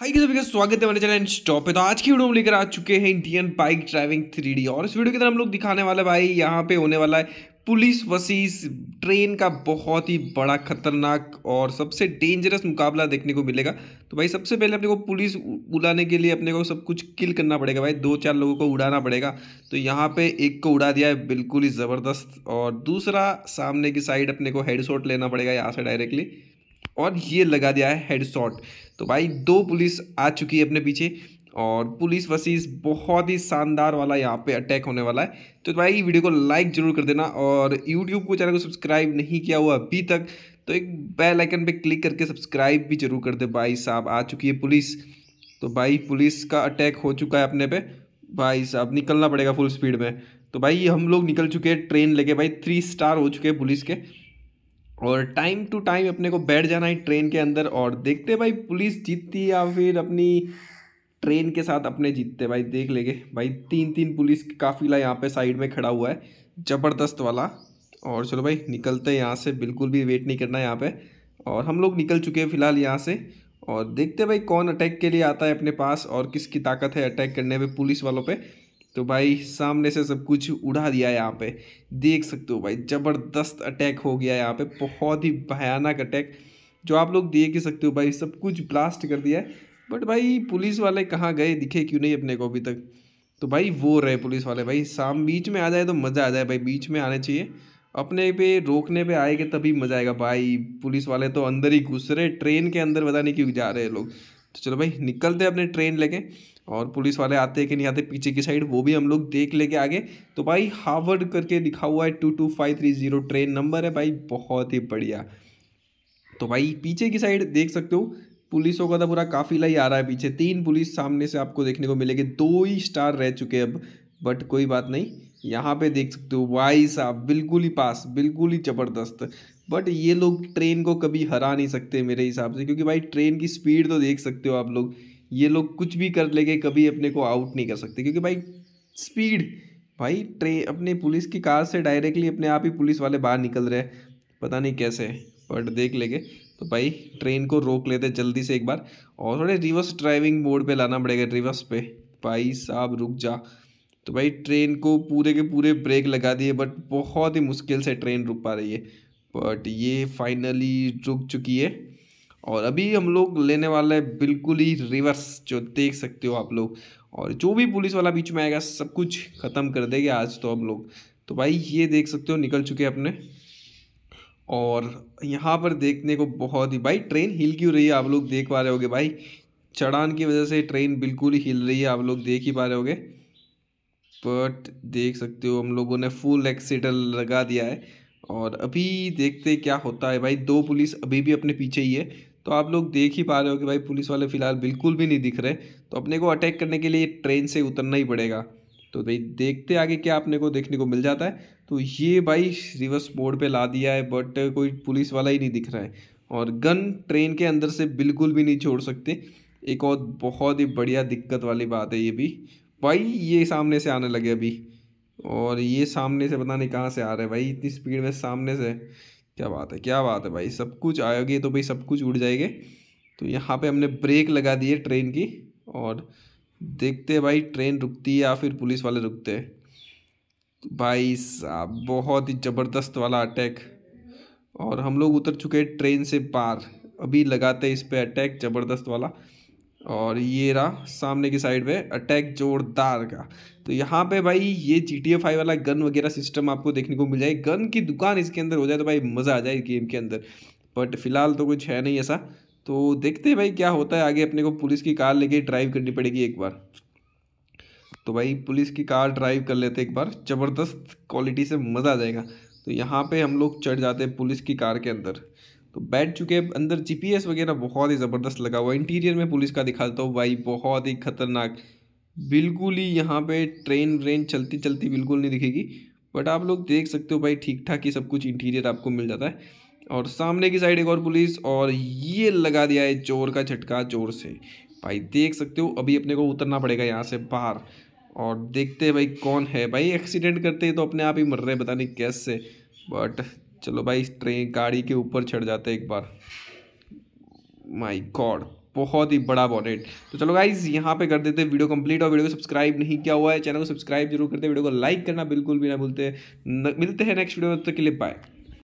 high सभी का स्वागत है मेरे चैनल स्टॉप पे तो आज की वीडियो हम लेकर आ चुके हैं इंडियन बाइक ड्राइविंग थ्री और इस वीडियो के अंदर हम लोग दिखाने वाला भाई यहाँ पे होने वाला है पुलिस वसीस ट्रेन का बहुत ही बड़ा खतरनाक और सबसे डेंजरस मुकाबला देखने को मिलेगा तो भाई सबसे पहले अपने को पुलिस उड़ाने के लिए अपने को सब कुछ किल करना पड़ेगा भाई दो चार लोगों को उड़ाना पड़ेगा तो यहाँ पे एक को उड़ा दिया है बिल्कुल ही ज़बरदस्त और दूसरा सामने की साइड अपने को हेड लेना पड़ेगा यहाँ से डायरेक्टली और ये लगा दिया है हेड शॉट तो भाई दो पुलिस आ चुकी है अपने पीछे और पुलिस वसीस बहुत ही शानदार वाला यहाँ पे अटैक होने वाला है तो भाई वीडियो को लाइक जरूर कर देना और यूट्यूब को चैनल को सब्सक्राइब नहीं किया हुआ अभी तक तो एक बेल आइकन पे क्लिक करके सब्सक्राइब भी जरूर कर दे भाई साहब आ चुकी है पुलिस तो भाई पुलिस का अटैक हो चुका है अपने पे भाई साहब निकलना पड़ेगा फुल स्पीड में तो भाई हम लोग निकल चुके हैं ट्रेन लेके भाई थ्री स्टार हो चुके हैं पुलिस के और टाइम टू टाइम अपने को बैठ जाना है ट्रेन के अंदर और देखते भाई पुलिस जीतती या फिर अपनी ट्रेन के साथ अपने जीतते भाई देख लेंगे भाई तीन तीन पुलिस काफिला यहाँ पे साइड में खड़ा हुआ है ज़बरदस्त वाला और चलो भाई निकलते हैं यहाँ से बिल्कुल भी वेट नहीं करना यहाँ पे और हम लोग निकल चुके हैं फ़िलहाल यहाँ से और देखते भाई कौन अटैक के लिए आता है अपने पास और किसकी ताकत है अटैक करने में पुलिस वालों पर तो भाई सामने से सब कुछ उड़ा दिया यहाँ पे देख सकते हो भाई ज़बरदस्त अटैक हो गया यहाँ पे बहुत ही भयानक अटैक जो आप लोग देख ही सकते हो भाई सब कुछ ब्लास्ट कर दिया है बट भाई पुलिस वाले कहाँ गए दिखे क्यों नहीं अपने को अभी तक तो भाई वो रहे पुलिस वाले भाई शाम बीच में आ जाए तो मज़ा आ जाए भाई बीच में आने चाहिए अपने पे रोकने पे आएंगे तभी मज़ा आएगा भाई पुलिस वाले तो अंदर ही घुस रहे ट्रेन के अंदर पता नहीं क्यों जा रहे हैं लोग तो चलो भाई निकलते हैं अपने ट्रेन लेके और पुलिस वाले आते हैं कि नहीं आते पीछे की साइड वो भी हम लोग देख लेके आगे तो भाई हार्वर्ड करके लिखा हुआ है two two five three zero train number है भाई बहुत ही बढ़िया तो भाई पीछे की साइड देख सकते हो पुलिसों का तो पूरा काफिला ही आ रहा है पीछे तीन पुलिस सामने से आपको देखने को मिलेगी दो ही स्टार रह चुके अब बट कोई बात नहीं यहाँ पे देख सकते हो वाई साहब बिल्कुल ही पास बिल्कुल ही ज़बरदस्त बट ये लोग ट्रेन को कभी हरा नहीं सकते मेरे हिसाब से क्योंकि भाई ट्रेन की स्पीड तो देख सकते हो आप लोग ये लोग कुछ भी कर लेके कभी अपने को आउट नहीं कर सकते क्योंकि भाई स्पीड भाई ट्रेन अपने पुलिस की कार से डायरेक्टली अपने आप ही पुलिस वाले बाहर निकल रहे हैं पता नहीं कैसे बट देख लेंगे तो भाई ट्रेन को रोक लेते जल्दी से एक बार और थोड़े रिवर्स ड्राइविंग मोड पे लाना पड़ेगा रिवर्स पे भाई साहब रुक जा तो भाई ट्रेन को पूरे के पूरे ब्रेक लगा दिए बट बहुत ही मुश्किल से ट्रेन रुक पा रही है बट ये फाइनली रुक चुकी है और अभी हम लोग लेने वाले हैं बिल्कुल ही रिवर्स जो देख सकते हो आप लोग और जो भी पुलिस वाला बीच में आएगा सब कुछ ख़त्म कर देगा आज तो हम लोग तो भाई ये देख सकते हो निकल चुके हैं अपने और यहाँ पर देखने को बहुत ही भाई ट्रेन हिल क्यों रही है आप लोग देख पा रहे होगे भाई चढ़ान की वजह से ट्रेन बिल्कुल ही हिल रही है आप लोग देख ही पा रहे होगे बट देख सकते हो हम लोगों ने फुल एक्सीडल लगा दिया है और अभी देखते क्या होता है भाई दो पुलिस अभी भी अपने पीछे ही है तो आप लोग देख ही पा रहे हो कि भाई पुलिस वाले फ़िलहाल बिल्कुल भी नहीं दिख रहे तो अपने को अटैक करने के लिए ट्रेन से उतरना ही पड़ेगा तो भाई देखते आगे क्या अपने को देखने को मिल जाता है तो ये भाई रिवर्स बोर्ड पे ला दिया है बट कोई पुलिस वाला ही नहीं दिख रहा है और गन ट्रेन के अंदर से बिल्कुल भी नहीं छोड़ सकते एक और बहुत ही बढ़िया दिक्कत वाली बात है ये भी भाई ये सामने से आने लगे अभी और ये सामने से पता नहीं कहाँ से आ रहे हैं भाई इतनी स्पीड में सामने से क्या बात है क्या बात है भाई सब कुछ आएगी तो भाई सब कुछ उड़ जाएंगे तो यहाँ पे हमने ब्रेक लगा दिए ट्रेन की और देखते हैं भाई ट्रेन रुकती है या फिर पुलिस वाले रुकते हैं तो भाई साहब बहुत ही ज़बरदस्त वाला अटैक और हम लोग उतर चुके हैं ट्रेन से पार अभी लगाते इस पर अटैक ज़बरदस्त वाला और ये रहा सामने की साइड पे अटैक जोरदार का तो यहाँ पे भाई ये जी टी फाइव वाला गन वगैरह सिस्टम आपको देखने को मिल जाए गन की दुकान इसके अंदर हो जाए तो भाई मज़ा आ जाए गेम के अंदर बट फिलहाल तो कुछ है नहीं ऐसा तो देखते हैं भाई क्या होता है आगे अपने को पुलिस की कार लेके ड्राइव करनी पड़ेगी एक बार तो भाई पुलिस की कार ड्राइव कर लेते एक बार ज़बरदस्त क्वालिटी से मज़ा आ जाएगा तो यहाँ पे हम लोग चढ़ जाते हैं पुलिस की कार के अंदर तो बैठ चुके हैं अंदर जीपीएस वगैरह बहुत ही ज़बरदस्त लगा हुआ इंटीरियर में पुलिस का दिखा देता हूँ भाई बहुत ही खतरनाक बिल्कुल ही यहाँ पे ट्रेन व्रेन चलती चलती बिल्कुल नहीं दिखेगी बट आप लोग देख सकते हो भाई ठीक ठाक ही सब कुछ इंटीरियर आपको मिल जाता है और सामने की साइड एक और पुलिस और ये लगा दिया है चोर का झटका चोर से भाई देख सकते हो अभी अपने को उतरना पड़ेगा यहाँ से बाहर और देखते हैं भाई कौन है भाई एक्सीडेंट करते ही तो अपने आप ही मर रहे हैं पता नहीं कैसे बट चलो भाई ट्रेन गाड़ी के ऊपर चढ़ जाते एक बार माई गॉड बहुत ही बड़ा बॉनेट तो चलो गाइज यहाँ पे कर देते हैं वीडियो कंप्लीट और वीडियो को सब्सक्राइब नहीं किया हुआ है चैनल को सब्सक्राइब जरूर करते हैं वीडियो को लाइक करना बिल्कुल भी ना भूलते मिलते हैं नेक्स्ट वीडियो तक तो के लिए बाय